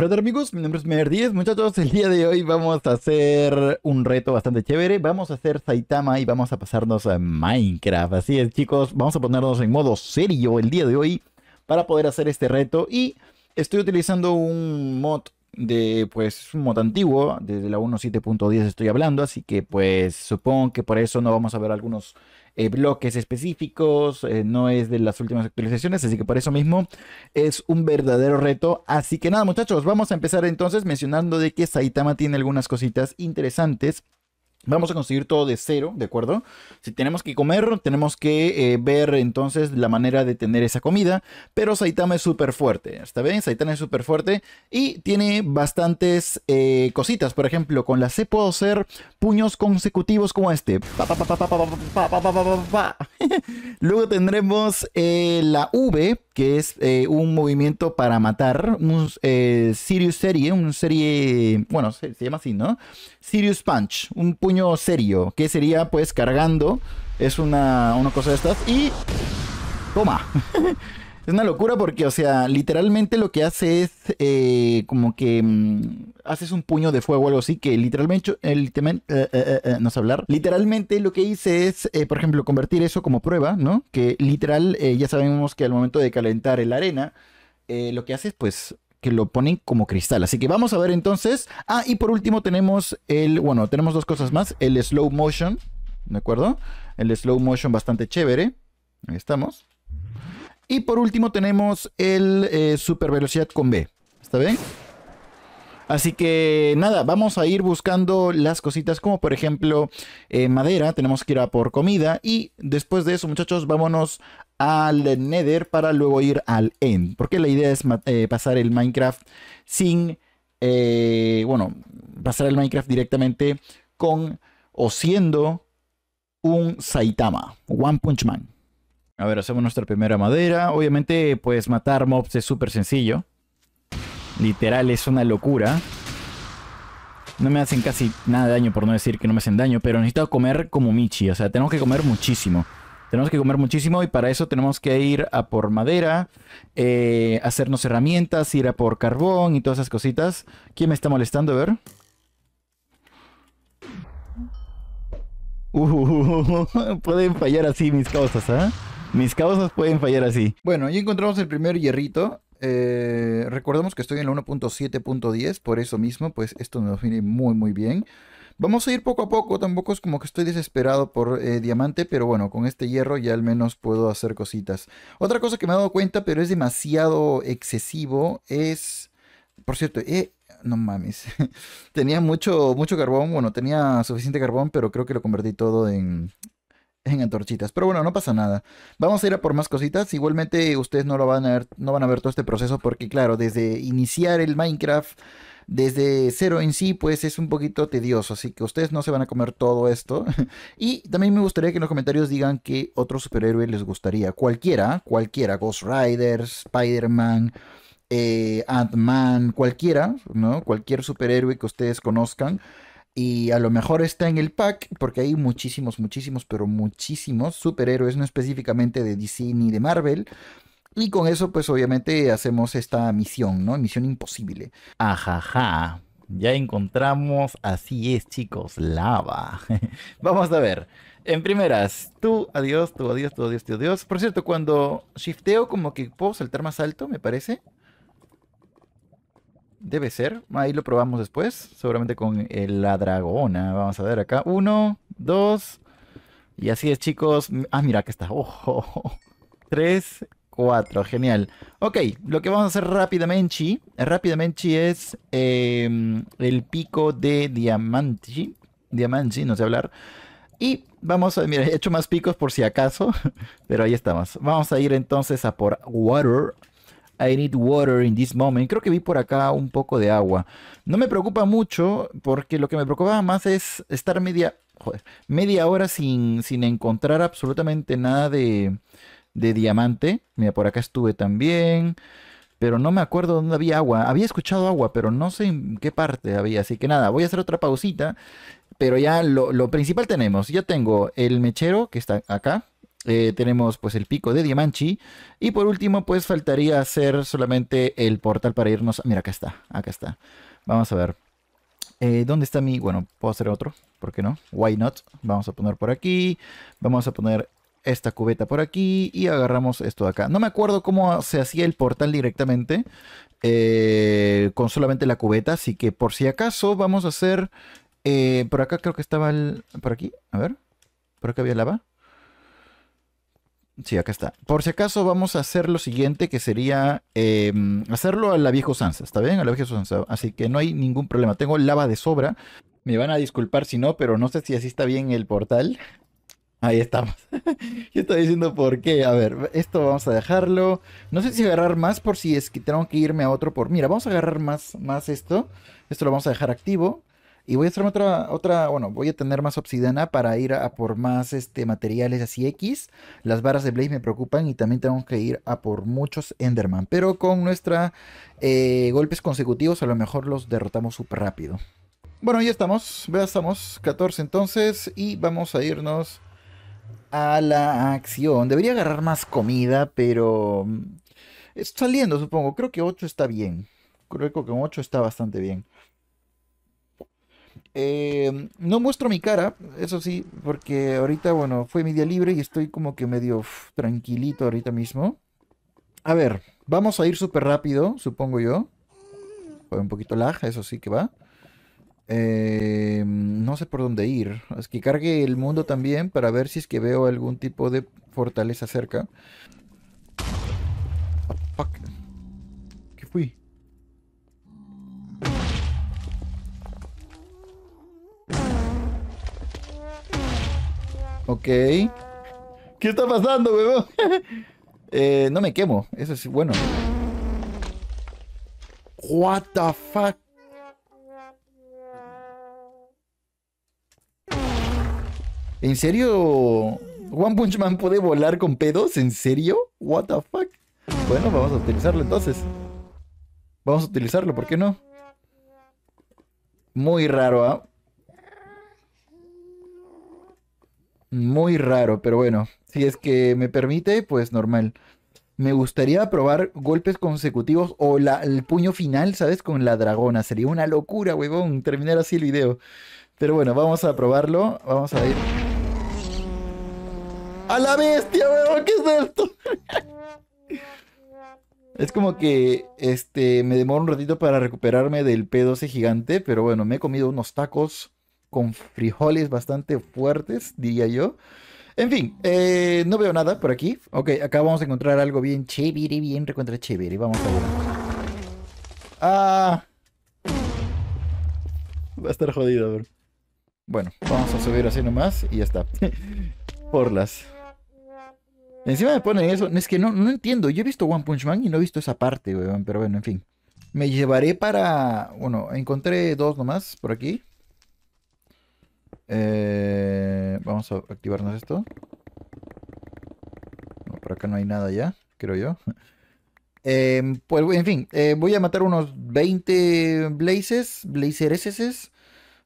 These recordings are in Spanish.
Hola amigos, mi nombre es Mer 10 Muchachos, el día de hoy vamos a hacer un reto bastante chévere. Vamos a hacer Saitama y vamos a pasarnos a Minecraft. Así es, chicos, vamos a ponernos en modo serio el día de hoy para poder hacer este reto. Y estoy utilizando un mod de pues un mod antiguo, desde la 1.7.10 estoy hablando, así que pues supongo que por eso no vamos a ver algunos eh, bloques específicos, eh, no es de las últimas actualizaciones, así que por eso mismo es un verdadero reto. Así que nada muchachos, vamos a empezar entonces mencionando de que Saitama tiene algunas cositas interesantes Vamos a conseguir todo de cero, ¿de acuerdo? Si tenemos que comer, tenemos que ver entonces la manera de tener esa comida. Pero Saitama es súper fuerte, ¿está bien? Saitama es súper fuerte y tiene bastantes cositas. Por ejemplo, con la C puedo hacer puños consecutivos como este. Luego tendremos la V que es eh, un movimiento para matar, un eh, Sirius Serie, un serie, bueno, se, llama así, ¿no? Sirius Punch, un puño serio, que sería pues cargando, es una, una cosa de estas, y toma. Es una locura porque, o sea, literalmente lo que hace es eh, como que mm, haces un puño de fuego o algo así que literalmente, el eh, eh, hablar. Literalmente lo que hice es, por ejemplo, convertir eso como prueba, ¿no? Que literal ya sabemos que al momento de calentar la arena, lo que hace es pues que lo ponen como cristal. Así que vamos a ver entonces. Ah, y por último tenemos el, bueno, tenemos dos cosas más. El slow motion, ¿de acuerdo? El slow motion bastante chévere. Ahí estamos. Y por último tenemos el supervelocidad eh, super velocidad con B. ¿Está bien? Así que nada, vamos a ir buscando las cositas como por ejemplo eh, madera, tenemos que ir a por comida y después de eso muchachos vámonos al Nether para luego ir al End, porque la idea es eh, pasar el Minecraft sin, bueno, pasar el Minecraft directamente con o siendo un Saitama, One Punch Man. A ver, hacemos nuestra primera madera. Obviamente, pues matar mobs es súper sencillo. Literal, es una locura. No me hacen casi nada de daño, por no decir que no me hacen daño, pero necesito comer como Michi. O sea, tenemos que comer muchísimo. Tenemos que comer muchísimo y para eso tenemos que ir a por madera, eh, hacernos herramientas, ir a por carbón y todas esas cositas. ¿Quién me está molestando? A ver. Uh, pueden fallar así mis cosas, ¿eh? ¿ah? Mis causas pueden fallar así. Bueno, ya encontramos el primer hierrito. Eh, recordemos que estoy en la 1.7.10, por eso mismo, pues esto nos viene muy muy bien. Vamos a ir poco a poco, tampoco es como que estoy desesperado por eh, diamante, pero bueno, con este hierro ya al menos puedo hacer cositas. Otra cosa que me he dado cuenta, pero es demasiado excesivo, es... Por cierto, eh, no mames, tenía mucho, mucho carbón, bueno, tenía suficiente carbón, pero creo que lo convertí todo en, en antorchitas. Pero bueno, no pasa nada. Vamos a ir a por más cositas. Igualmente ustedes no lo van a ver, no van a ver todo este proceso porque claro, desde iniciar el Minecraft desde cero en sí, pues es un poquito tedioso, así que ustedes no se van a comer todo esto. y también me gustaría que en los comentarios digan que otro superhéroe les gustaría. Cualquiera, cualquiera, Ghost Rider, Spider-Man, eh, Ant-Man, cualquiera, ¿no? Cualquier superhéroe que ustedes conozcan. Y a lo mejor está en el pack, porque hay muchísimos, muchísimos, pero muchísimos superhéroes, no específicamente de DC ni de Marvel. Y con eso, pues obviamente hacemos esta misión, ¿no? Misión imposible. Ajaja. Ya encontramos, así es chicos, lava. Vamos a ver. En primeras, tú, adiós, tú, adiós, tú, adiós, tú, adiós. Por cierto, cuando shifteo como que puedo saltar más alto, me parece. Debe ser. Ahí lo probamos después. Seguramente con la dragona. Vamos a ver acá. Uno, dos. Y así es, chicos. Ah, mira, que está. Ojo. Oh, oh, oh. Tres, cuatro. Genial. Ok, lo que vamos a hacer rápidamente. Rápidamente es em, el pico de diamante. Diamante, no sé hablar. Y vamos a, mira, he hecho más picos por si acaso, pero ahí estamos. Vamos a ir entonces a por Water I need water in this moment. Creo que vi por acá un poco de agua. No me preocupa mucho porque lo que me preocupaba más es estar media, media hora sin, sin encontrar absolutamente nada de, diamante. Mira, por acá estuve también pero no me acuerdo dónde había agua. Había escuchado agua, pero no sé en qué parte había. Así que nada, voy a hacer otra pausita. Pero ya lo, lo principal tenemos. Ya tengo el mechero que está acá. Eh, tenemos pues el pico de Diamanchi. Y por último, pues faltaría hacer solamente el portal para irnos. Mira, acá está, acá está. Vamos a ver. Eh, ¿Dónde está mi...? Bueno, puedo hacer otro. ¿Por qué no? Why not? Vamos a poner por aquí. Vamos a poner esta cubeta por aquí. Y agarramos esto de acá. No me acuerdo cómo se hacía el portal directamente. Eh, con solamente la cubeta. Así que por si acaso vamos a hacer... por acá creo que estaba el... Por aquí. A ver. Por acá había lava. Sí, acá está. Por si acaso vamos a hacer lo siguiente, que sería em, hacerlo a la vieja Sansa, ¿está bien? A la vieja Sansa. Así que no hay ningún problema. Tengo lava de sobra. Me van a disculpar si no, pero no sé si así está bien el portal. Ahí estamos. Yo estoy diciendo por qué. A ver, esto vamos a dejarlo. No sé si agarrar más por si es que tengo que irme a otro por... Mira, vamos a agarrar más, más esto. Esto lo vamos a dejar activo. Y voy a otra, otra, bueno, voy a tener más obsidiana para ir a, por más este, materiales así X. Las varas de Blaze me preocupan y también tenemos que ir a por muchos Enderman. Pero con nuestra eh, golpes consecutivos a lo mejor los derrotamos súper rápido. Bueno, ya estamos, ya estamos, 14 entonces, y vamos a irnos a la acción. Debería agarrar más comida, pero... Mm, saliendo, supongo. Creo que 8 está bien. Creo que con 8 está bastante bien. Eh, no muestro mi cara, eso sí, porque ahorita, bueno, fue mi día libre y estoy como que medio tranquilito ahorita mismo. A ver, vamos a ir súper rápido, supongo yo. un poquito laja, eso sí que va. Em, no sé por dónde ir. Es que cargue el mundo también para ver si es que veo algún tipo de fortaleza cerca. Ok. ¿Qué está pasando, huevón? Eh, no me quemo. Eso es bueno. What the fuck? ¿En serio? ¿One Punch Man puede volar con pedos? ¿En serio? ¿What the fuck? Bueno, vamos a utilizarlo entonces. Vamos a utilizarlo, ¿por qué no? Muy raro, ¿ah? Muy raro, pero bueno, si es que me permite, pues normal. Me gustaría probar golpes consecutivos o el puño final, ¿sabes? Con la dragona. Sería una locura, huevón, terminar así el video. Pero bueno, vamos a probarlo. Vamos a ir. ¡A la bestia, huevón! ¿Qué es esto? es como que este, me demoro un ratito para recuperarme del P12 gigante, pero bueno, me he comido unos tacos con frijoles bastante fuertes, diría yo. En fin, eh, no veo nada por aquí. Ok, acá vamos a encontrar algo bien chévere, bien recontra chévere. Vamos a ver. Ah. Va a estar jodido, bro. Bueno, vamos a subir así nomás y ya está. por las. Encima me ponen eso. Es que no, no entiendo. Yo he visto One Punch Man y no he visto esa parte, weón. Pero bueno, en fin. Me llevaré para... Bueno, encontré dos nomás por aquí. Eh, vamos a activarnos esto. por acá no hay nada ya, creo yo. Em, pues, en fin, eh, voy a matar unos 20 blazes, blazereses.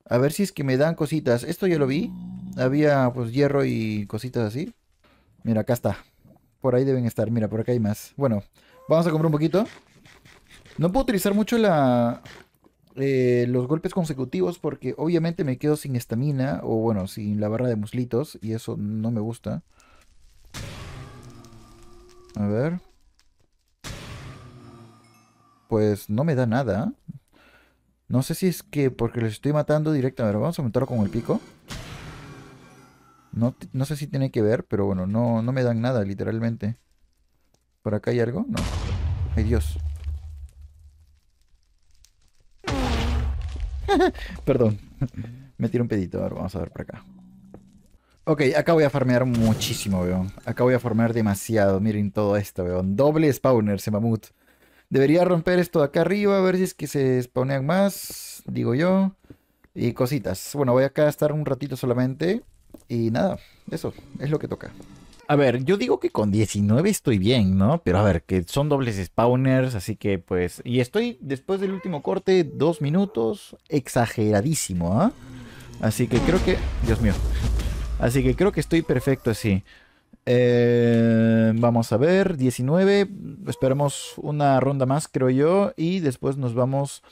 A ver si es que me dan cositas. Esto ya lo vi. Había pues hierro y cositas así. Mira, acá está. Por ahí deben estar. Mira, por acá hay más. Bueno, vamos a comprar un poquito. No puedo utilizar mucho la... Eh, los golpes consecutivos porque obviamente me quedo sin estamina o bueno, sin la barra de muslitos y eso no me gusta. A ver. Pues no me da nada. No sé si es que porque les estoy matando directamente. vamos a aumentarlo con el pico. No, sé si tiene que ver, pero bueno, no, no me dan nada, literalmente. ¿Por acá hay algo? No. Ay, Dios. Perdón. Me tiro un pedito. A ver, vamos a ver por acá. Ok, acá voy a farmear muchísimo, weón. Acá voy a farmear demasiado. Miren todo esto, weón. Doble spawner, ese mamut. Debería romper esto de acá arriba, a ver si es que se spawnean más, digo yo. Y cositas. Bueno, voy acá a estar un ratito solamente. Y nada, eso es lo que toca. A ver, yo digo que con 19 estoy bien, ¿no? Pero a ver, que son dobles spawners, así que pues... Y estoy después del último corte, dos minutos, exageradísimo, ¿ah? Así que creo que... Dios mío. Así que creo que estoy perfecto así. Eh, vamos a ver, 19. Esperamos una ronda más, creo yo. Y después nos vamos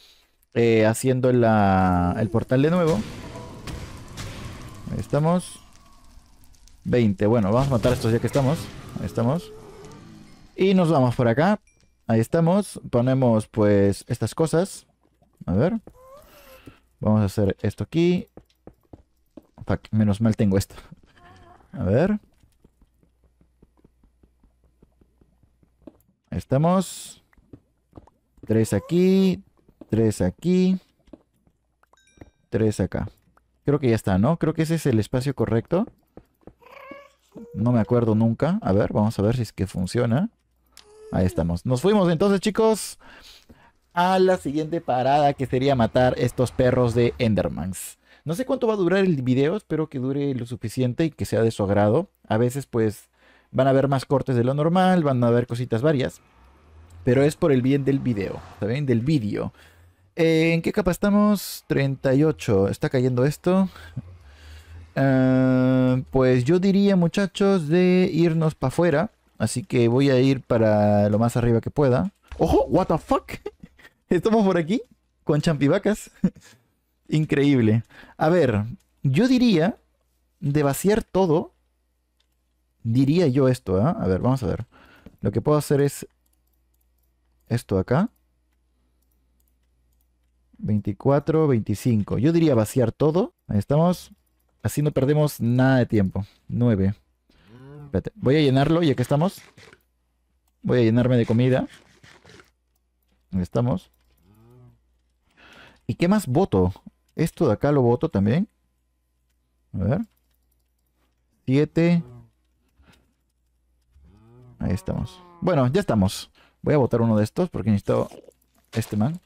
eh, haciendo el portal de nuevo. Ahí estamos. 20. Bueno, vamos a matar a estos ya que estamos. Ahí estamos. Y nos vamos por acá. Ahí estamos. Ponemos, pues, estas cosas. A ver. Vamos a hacer esto aquí. menos mal tengo esto. A ver. Ahí estamos. Tres aquí. Tres aquí. Tres acá. Creo que ya está, ¿no? Creo que ese es el espacio correcto. No me acuerdo nunca. A ver, vamos a ver si es que funciona. Ahí estamos. Nos fuimos entonces, chicos, a la siguiente parada que sería matar estos perros de Endermans. No sé cuánto va a durar el video, espero que dure lo suficiente y que sea de su agrado. A veces pues van a haber más cortes de lo normal, van a haber cositas varias. Pero es por el bien del video, también del vídeo. Eh, ¿En qué capa estamos? 38. ¿Está cayendo esto? Ah, pues yo diría, muchachos, de irnos para afuera. Así que voy a ir para lo más arriba que pueda. ¡Ojo! ¡What the fuck! Estamos por aquí con champivacas. Increíble. A ver, yo diría de vaciar todo. Diría yo esto, ¿eh? A ver, vamos a ver. Lo que puedo hacer es esto acá. 24, 25. Yo diría vaciar todo. Ahí estamos. Así no perdemos nada de tiempo. 9. Voy a llenarlo, y aquí estamos. Voy a llenarme de comida. Ahí estamos. ¿Y qué más voto? Esto de acá lo voto también. A ver. 7. Ahí estamos. Bueno, ya estamos. Voy a votar uno de estos porque necesito este man.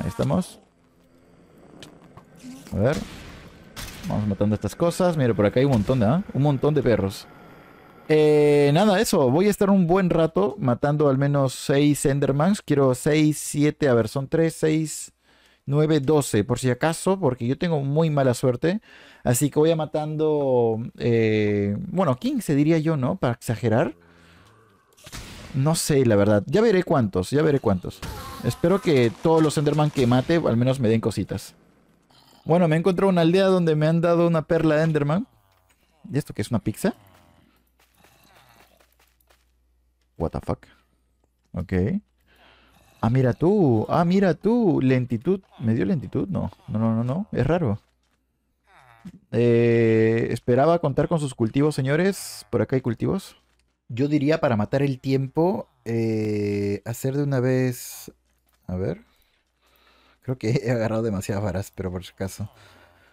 Ahí estamos. A ver. Vamos matando estas cosas. Mira, por acá hay un montón de, ¿ah? un montón de perros. Eh, nada, eso. Voy a estar un buen rato matando al menos 6 Endermans. Quiero 6, 7, a ver, son 3, 6, 9, 12. Por si acaso, porque yo tengo muy mala suerte. Así que voy a matando, eh, bueno, 15 diría yo, ¿no? Para exagerar. No sé, la verdad. Ya veré cuántos, ya veré cuántos. Espero que todos los Enderman que mate al menos me den cositas. Bueno, me he encontrado una aldea donde me han dado una perla de Enderman. ¿Y esto qué es? ¿Una pizza? What the fuck. Ok. Ah, mira tú. Ah, mira tú. Lentitud. ¿Me dio lentitud? No. No, no, no, no. Es raro. Eh, esperaba contar con sus cultivos, señores. Por acá hay cultivos. Yo diría para matar el tiempo, eh, hacer de una vez... A ver que he agarrado demasiadas varas, pero por si acaso.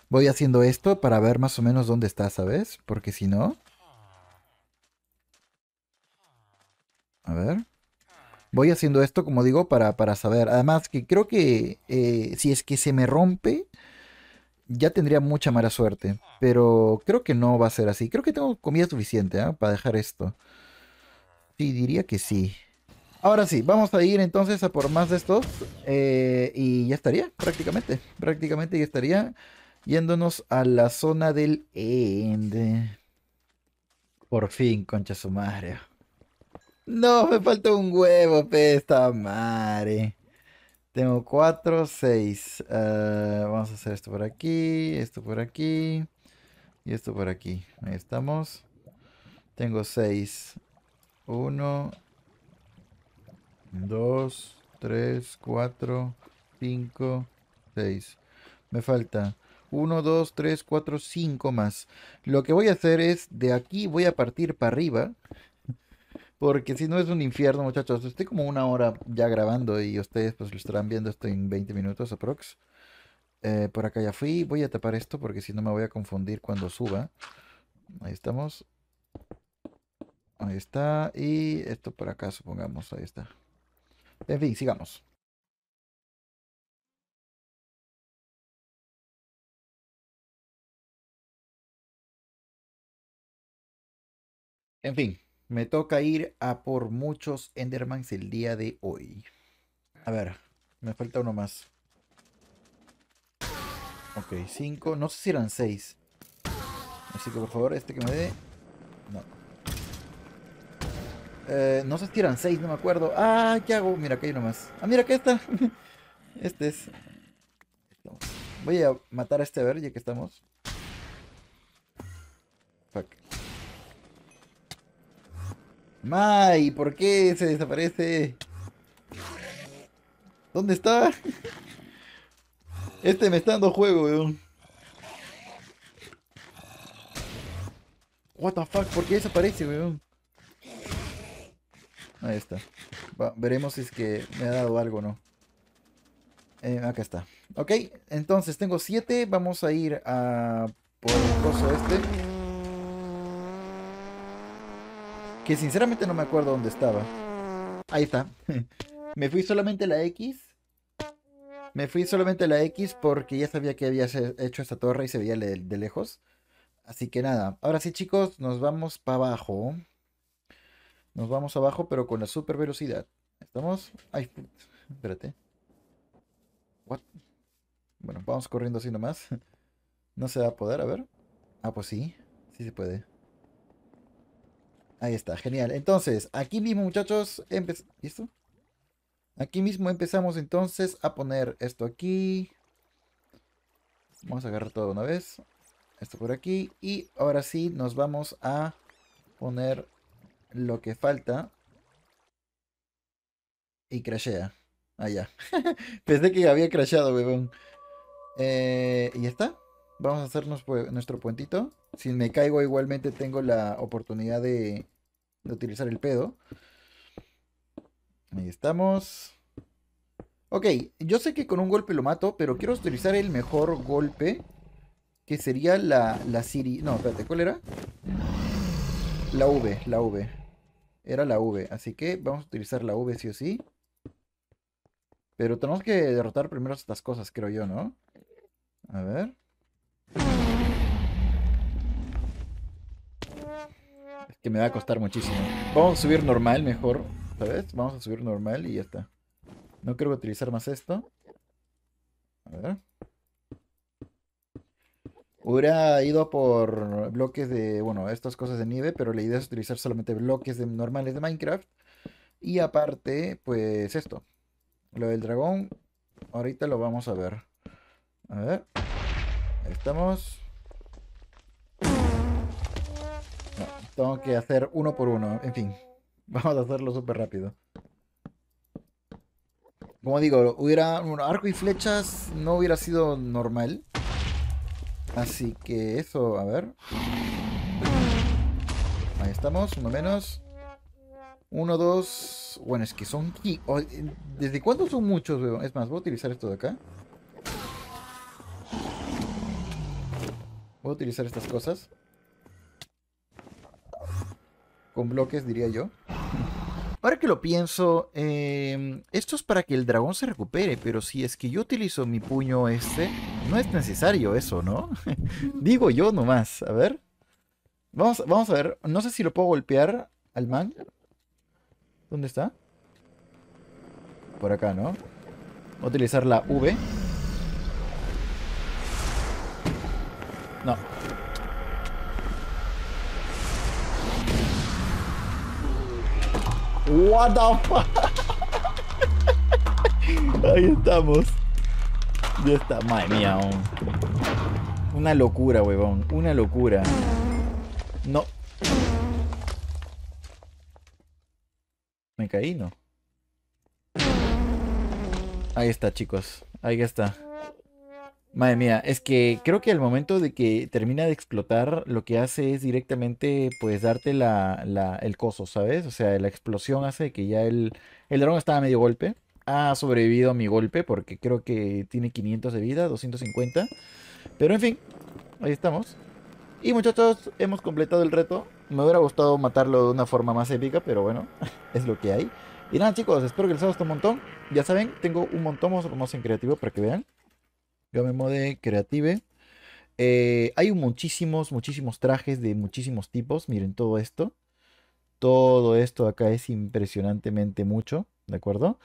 Voy haciendo esto para ver más o menos dónde está, ¿sabes? Porque si no... A ver. Voy haciendo esto, como digo, para, para saber. Además, que creo que eh, si es que se me rompe, ya tendría mucha mala suerte. Pero creo que no va a ser así. Creo que tengo comida suficiente ¿ah? para dejar esto. Sí, diría que sí. Ahora sí, vamos a ir entonces a por más de estos. Eh, y ya estaría, prácticamente. Prácticamente ya estaría yéndonos a la zona del end. Por fin, concha su madre. No, me falta un huevo, pesta madre. Tengo 4, seis. Ah, vamos a hacer esto por aquí, esto por aquí y esto por aquí. Ahí estamos. Tengo seis. Uno... 2, 3, 4, 5, 6. Me falta 1, 2, 3, 4, 5 más. Lo que voy a hacer es, de aquí voy a partir para arriba. Porque si no es un infierno, muchachos. Estoy como una hora ya grabando y ustedes pues lo estarán viendo esto en 20 minutos aprox. Eh, por acá ya fui. Voy a tapar esto porque si no me voy a confundir cuando suba. Ahí estamos. Ahí está. Y esto por acá, supongamos. Ahí está. En fin, sigamos. En fin, me toca ir a por muchos Endermans el día de hoy. A ver, me falta uno más. Ok, cinco. No sé si eran seis. Así que por favor, este que me dé... No, eh, no sé si eran seis, no me acuerdo. Ah, ¿qué hago? Mira, que hay nomás. Ah, mira, que está. Este es. Voy a matar a este, a ver, ya que estamos. Fuck. May, ¿por qué se desaparece? ¿Dónde está? Este me está dando juego, weón. What the fuck, ¿por qué desaparece, weón? Ahí está. veremos si es que me ha dado algo o no. Eh, acá está. Ok, entonces tengo 7. Vamos a ir a por el coso este. Que sinceramente no me acuerdo dónde estaba. Ahí está. me fui solamente la X. Me fui solamente la X porque ya sabía que había hecho esta torre y se veía de, de lejos. Así que nada, ahora sí chicos, nos vamos para abajo. Nos vamos abajo, pero con la super velocidad. ¿Estamos? Ay, espérate. What? Bueno, vamos corriendo así nomás. No se va a poder, a ver. Ah, pues sí. Sí se puede. Ahí está, genial. Entonces, aquí mismo, muchachos, ¿listo? Aquí mismo empezamos entonces a poner esto aquí. Vamos a agarrar todo una vez. Esto por aquí. Y ahora sí, nos vamos a poner lo que falta. Y crashea. Allá. Ah, ya Pensé que había crasheado, weón. Eh, y está. Vamos a hacernos pues, nuestro puentito. Si me caigo, igualmente tengo la oportunidad de, de utilizar el pedo. Ahí estamos. Ok, yo sé que con un golpe lo mato, pero quiero utilizar el mejor golpe. Que sería la, la Siri. No, espérate, ¿cuál era? La V, la V era la V. Así que vamos a utilizar la V sí o sí. Pero tenemos que derrotar primero estas cosas, creo yo, ¿no? A ver. Es que me va a costar muchísimo. Vamos a subir normal mejor, ¿sabes? Vamos a subir normal y ya está. No creo utilizar más esto. A ver. Hubiera ido por bloques de, bueno, estas cosas de nieve, pero la idea es utilizar solamente bloques normales de Minecraft. Y aparte, pues esto. Lo del dragón, ahorita lo vamos a ver. A ver. Ahí estamos. tengo que hacer uno por uno. En fin, vamos a hacerlo súper rápido. Como digo, hubiera un arco y flechas no hubiera sido normal. Así que eso, a ver. Ahí estamos, uno menos. Uno, dos... Bueno, es que son... Eh, ¿Desde cuándo son muchos, Es más, voy a utilizar esto de acá. Voy a utilizar estas cosas. Con bloques, diría yo. Ahora que lo pienso, em, esto es para que el dragón se recupere, pero si es que yo utilizo mi puño este, no es necesario eso, ¿no? Digo yo nomás, a ver. Vamos, vamos a ver, no sé si lo puedo golpear al man. ¿Dónde está? Por acá, ¿no? Voy a utilizar la V. No, What the fuck? Ahí estamos. Ya está. Madre mía, Una locura, huevón. Una locura. No. Me caí, ¿no? Ahí está, chicos. Ahí está. Madre mía, es que creo que al momento de que termina de explotar, lo que hace es directamente, pues, darte la, el coso, ¿sabes? O sea, la explosión hace que ya el, el está estaba a medio golpe. Ha sobrevivido a mi golpe porque creo que tiene 500 de vida, 250. Pero en fin, ahí estamos. Y muchachos, hemos completado el reto. Me hubiera gustado matarlo de una forma más épica, pero bueno, es lo que hay. Y nada chicos, espero que les haya gustado un montón. Ya saben, tengo un montón más en creativo para que vean me Mode, Creative. Eh, hay muchísimos, muchísimos trajes de muchísimos tipos. Miren todo esto. Todo esto acá es impresionantemente mucho, ¿de acuerdo?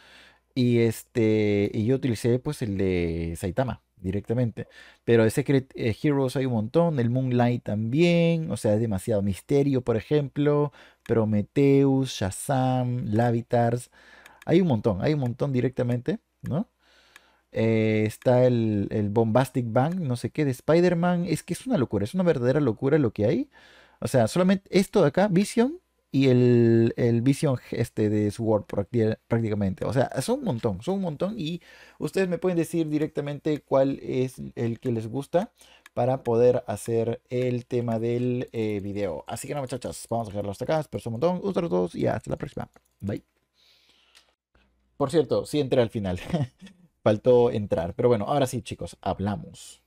Y este, y yo utilicé pues el de Saitama directamente. Pero de Secret eh, Heroes hay un montón, el Moonlight también, o sea, es demasiado. Misterio, por ejemplo, Prometheus, Shazam, Lavitars, hay un montón, hay un montón directamente, ¿no? Eh, está el, Bombastic Bang, no sé qué, de Spider-Man. Es que es una locura, es una verdadera locura lo que hay. O sea, solamente esto de acá, Vision, y el, el, Vision este de Sword prácticamente. O sea, son un montón, son un montón. Y ustedes me pueden decir directamente cuál es el que les gusta para poder hacer el tema del eh, video. Así que no, muchachos, vamos a dejarlo hasta acá. Espero un montón. Otros dos y hasta la próxima. Bye. Por cierto, si entré al final. faltó entrar. Pero bueno, ahora sí, chicos, hablamos.